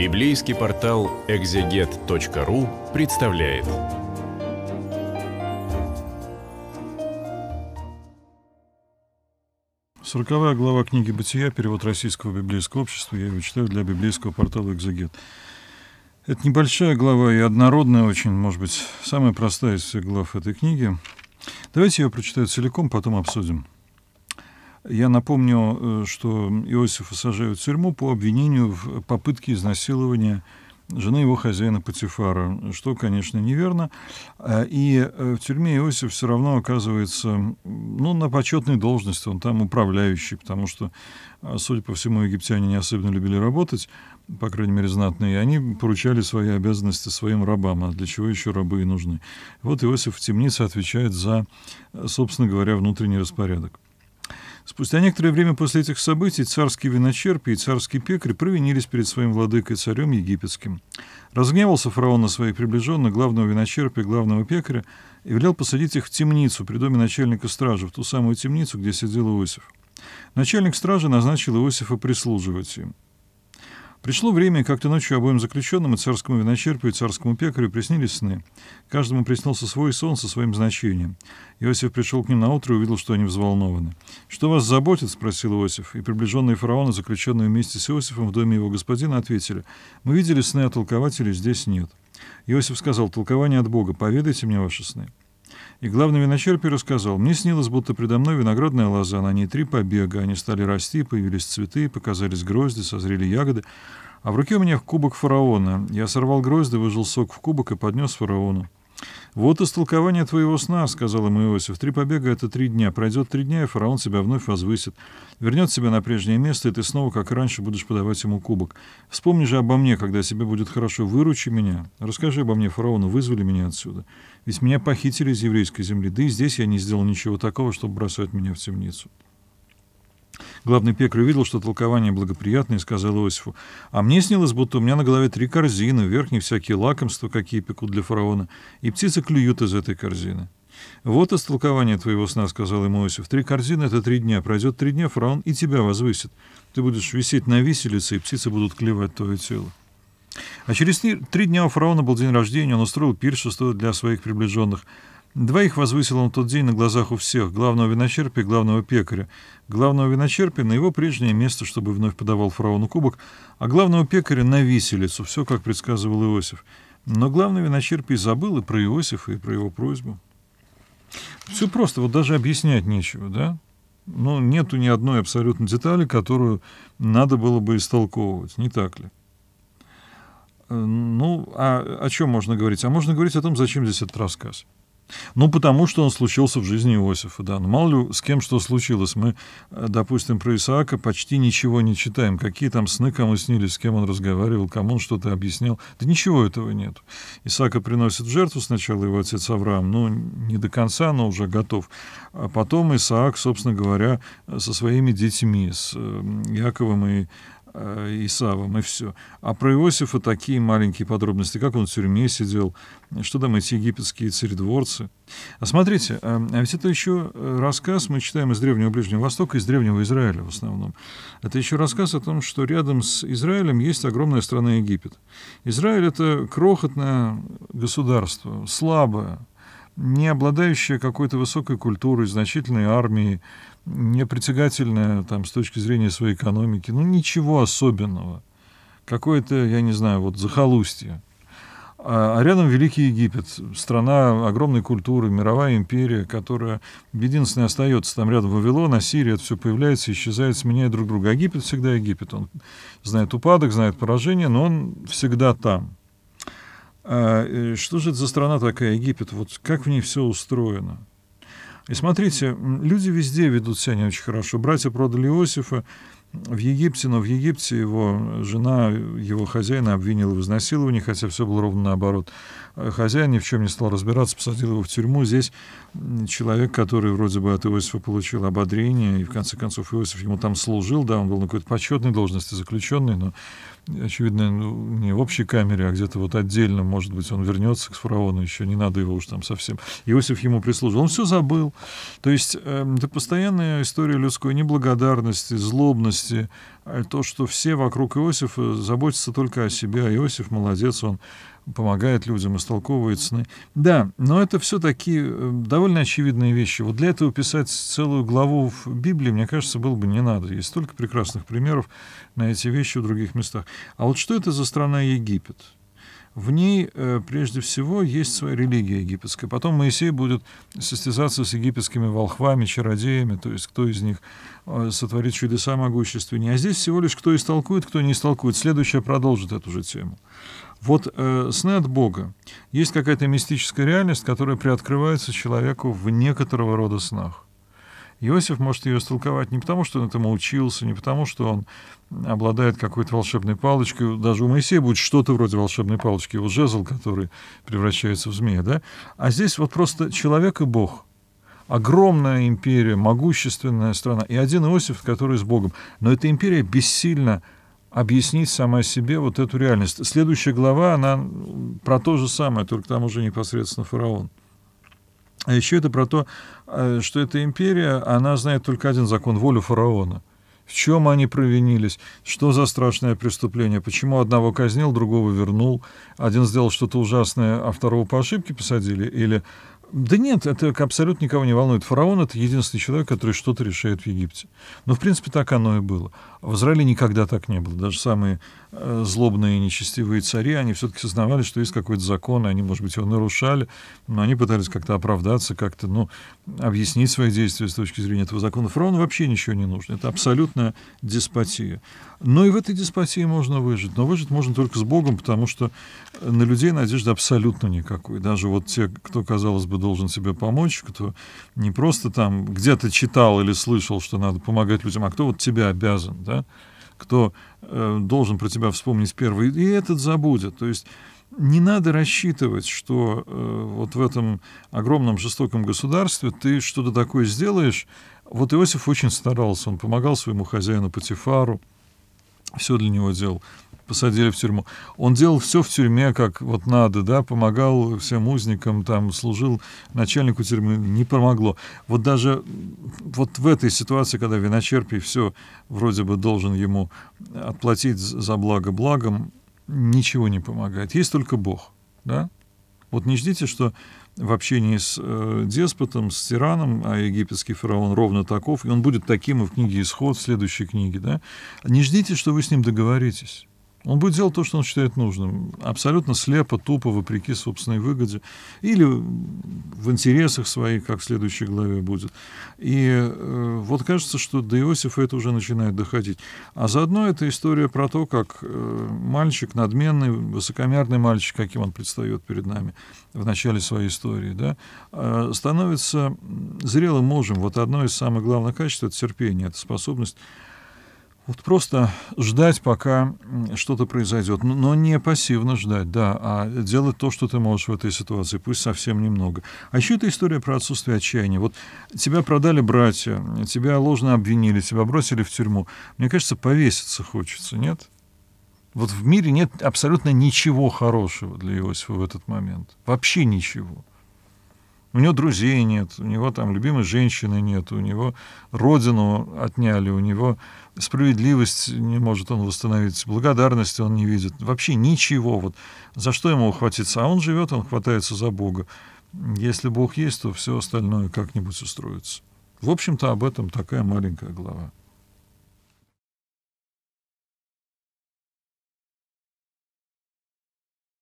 Библейский портал экзегет.ру представляет. Сороковая глава книги «Бытия», перевод Российского библейского общества, я его читаю для библейского портала «Экзегет». Это небольшая глава и однородная очень, может быть, самая простая из всех глав этой книги. Давайте ее прочитаю целиком, потом обсудим. Я напомню, э, что Иосифа сажают в тюрьму по обвинению в попытке изнасилования жены его хозяина Патифара, что, конечно, неверно. Э, и э, в тюрьме Иосиф все равно оказывается ну, на почетной должности, он там управляющий, потому что, судя по всему, египтяне не особенно любили работать, по крайней мере, знатные, и они поручали свои обязанности своим рабам, а для чего еще рабы и нужны. Вот Иосиф в темнице отвечает за, собственно говоря, внутренний распорядок. Спустя некоторое время после этих событий царский виночерпий и царский пекарь провинились перед своим владыкой царем египетским. Разгневался фараон на своих приближенных, главного виночерпия, главного пекаря, и велел посадить их в темницу при доме начальника стражи, в ту самую темницу, где сидел Иосиф. Начальник стражи назначил Иосифа прислуживать им. Пришло время, и как-то ночью обоим заключенным, и царскому виночерпию, и царскому пекарю приснились сны. Каждому приснился свой сон со своим значением. Иосиф пришел к ним на утро и увидел, что они взволнованы. «Что вас заботит?» — спросил Иосиф. И приближенные фараона, заключенные вместе с Иосифом в доме его господина, ответили. «Мы видели сны, а толкователей здесь нет». Иосиф сказал, «Толкование от Бога, поведайте мне ваши сны». И главный виночерпий рассказал, «Мне снилось, будто предо мной виноградная лоза, на ней три побега, они стали расти, появились цветы, показались грозди, созрели ягоды, а в руке у меня кубок фараона. Я сорвал грозди, выжил сок в кубок и поднес фараону. «Вот истолкование твоего сна», — сказал ему Иосиф. «Три побега — это три дня. Пройдет три дня, и фараон тебя вновь возвысит. Вернет себя на прежнее место, и ты снова, как раньше, будешь подавать ему кубок. Вспомни же обо мне, когда тебе будет хорошо. Выручи меня. Расскажи обо мне фараону, вызвали меня отсюда. Ведь меня похитили из еврейской земли, да и здесь я не сделал ничего такого, чтобы бросать меня в темницу». Главный пекарь увидел, что толкование благоприятное, и сказал Иосифу, «А мне снилось, будто у меня на голове три корзины, верхние всякие лакомства, какие пекут для фараона, и птицы клюют из этой корзины». «Вот истолкование твоего сна», — сказал ему Иосиф. «Три корзины — это три дня. Пройдет три дня, фараон и тебя возвысит. Ты будешь висеть на виселице, и птицы будут клевать твое тело». А через три дня у фараона был день рождения, он устроил пиршество для своих приближенных — Двоих возвысил он тот день на глазах у всех, главного виночерпия и главного пекаря. Главного виночерпия на его прежнее место, чтобы вновь подавал фараону кубок, а главного пекаря на виселицу, все как предсказывал Иосиф. Но главный виночерпий забыл и про Иосифа, и про его просьбу. Все просто, вот даже объяснять нечего, да? Ну, нету ни одной абсолютно детали, которую надо было бы истолковывать, не так ли? Э, ну, а о чем можно говорить? А можно говорить о том, зачем здесь этот рассказ. Ну, потому что он случился в жизни Иосифа, да. Ну, мало ли с кем что случилось. Мы, э, допустим, про Исаака почти ничего не читаем. Какие там сны кому снились, с кем он разговаривал, кому он что-то объяснял. Да ничего этого нет. Исаака приносит в жертву сначала его отец Авраам, ну, не до конца, но уже готов. А потом Исаак, собственно говоря, со своими детьми, с э, Яковом и э, Исавом, и все. А про Иосифа такие маленькие подробности, как он в тюрьме сидел, что там эти египетские царедворцы. А смотрите, э, а ведь это еще рассказ, мы читаем из Древнего Ближнего Востока, из Древнего Израиля в основном. Это еще рассказ о том, что рядом с Израилем есть огромная страна Египет. Израиль — это крохотное государство, слабое, не обладающая какой-то высокой культурой, значительной армией, не притягательная там, с точки зрения своей экономики, ну ничего особенного. Какое-то, я не знаю, вот захолустье. А, а рядом Великий Египет, страна огромной культуры, мировая империя, которая единственная остается там рядом Вавилон, а Сирия, это все появляется, исчезает, сменяет друг друга. Египет всегда Египет, он знает упадок, знает поражение, но он всегда там. А, э, что же это за страна такая, Египет? Вот как в ней все устроено? И смотрите, люди везде ведут себя не очень хорошо. Братья продали Иосифа, в Египте, но в Египте его жена, его хозяина обвинила в изнасиловании, хотя все было ровно наоборот. Э, хозяин ни в чем не стал разбираться, посадил его в тюрьму. Здесь человек, который вроде бы от Иосифа получил ободрение, и в конце концов Иосиф ему там служил, да, он был на какой-то почетной должности заключенный, но, очевидно, ну, не в общей камере, а где-то вот отдельно, может быть, он вернется к фараону еще, не надо его уж там совсем. Иосиф ему прислужил, он все забыл. То есть это эм, постоянная история людской неблагодарности, злобности, радости, а то, что все вокруг Иосифа заботятся только о себе, а Иосиф молодец, он помогает людям, истолковывается. Да, но это все такие э, довольно очевидные вещи. Вот для этого писать целую главу в Библии, мне кажется, было бы не надо. Есть столько прекрасных примеров на эти вещи в других местах. А вот что это за страна Египет? в ней э, прежде всего есть своя религия египетская. Потом Моисей будет состязаться с египетскими волхвами, чародеями, то есть кто из них э, сотворит чудеса могущественнее. А здесь всего лишь кто истолкует, кто не истолкует. Следующее продолжит эту же тему. Вот э, сны от Бога. Есть какая-то мистическая реальность, которая приоткрывается человеку в некоторого рода снах. Иосиф может ее истолковать не потому, что он этому учился, не потому, что он обладает какой-то волшебной палочкой. Даже у Моисея будет что-то вроде волшебной палочки, его жезл, который превращается в змея. Да? А здесь вот просто человек и Бог. Огромная империя, могущественная страна. И один Иосиф, который с Богом. Но эта империя бессильно объяснить сама себе вот эту реальность. Следующая глава, она про то же самое, только там уже непосредственно фараон. А еще это про то, э, что эта империя, она знает только один закон — волю фараона. В чем они провинились? Что за страшное преступление? Почему одного казнил, другого вернул? Один сделал что-то ужасное, а второго по ошибке посадили? Или да нет, это абсолютно никого не волнует. Фараон — это единственный человек, который что-то решает в Египте. Но, в принципе, так оно и было. В Израиле никогда так не было. Даже самые э, злобные и нечестивые цари, они все-таки сознавали, что есть какой-то закон, и они, может быть, его нарушали, но они пытались как-то оправдаться, как-то, ну, объяснить свои действия с точки зрения этого закона. Фараону вообще ничего не нужно. Это абсолютная деспотия. Но и в этой деспотии можно выжить. Но выжить можно только с Богом, потому что э, на людей надежды абсолютно никакой. Даже вот те, кто, казалось бы, должен себе помочь, кто не просто там где-то читал или слышал, что надо помогать людям, а кто вот тебя обязан, да, кто э, должен про тебя вспомнить первый, и этот забудет. То есть не надо рассчитывать, что э, вот в этом огромном жестоком государстве ты что-то такое сделаешь. Вот Иосиф очень старался, он помогал своему хозяину Патифару, все для него делал посадили в тюрьму. Он делал все в тюрьме, как вот надо, да, помогал всем узникам, там, служил начальнику тюрьмы, не помогло. Вот даже вот в этой ситуации, когда виночерпий все вроде бы должен ему отплатить за благо благом, ничего не помогает. Есть только Бог, да? Вот не ждите, что в общении с э, деспотом, с тираном, а египетский фараон ровно таков, и он будет таким и в книге «Исход», в следующей книге, да? Не ждите, что вы с ним договоритесь. Он будет делать то, что он считает нужным, абсолютно слепо, тупо, вопреки собственной выгоде, или в интересах своих, как в следующей главе будет. И э, вот кажется, что до Иосифа это уже начинает доходить. А заодно это история про то, как э, мальчик, надменный, высокомерный мальчик, каким он предстает перед нами в начале своей истории, да, э, становится зрелым мужем. Вот одно из самых главных качеств — это терпение, это способность вот просто ждать, пока что-то произойдет. Но не пассивно ждать, да, а делать то, что ты можешь в этой ситуации, пусть совсем немного. А еще эта история про отсутствие отчаяния. Вот тебя продали братья, тебя ложно обвинили, тебя бросили в тюрьму. Мне кажется, повеситься хочется, нет? Вот в мире нет абсолютно ничего хорошего для Иосифа в этот момент. Вообще ничего. У него друзей нет, у него там любимой женщины нет, у него родину отняли, у него справедливость не может он восстановить, благодарности он не видит, вообще ничего. Вот за что ему ухватиться? А он живет, он хватается за Бога. Если Бог есть, то все остальное как-нибудь устроится. В общем-то, об этом такая маленькая глава.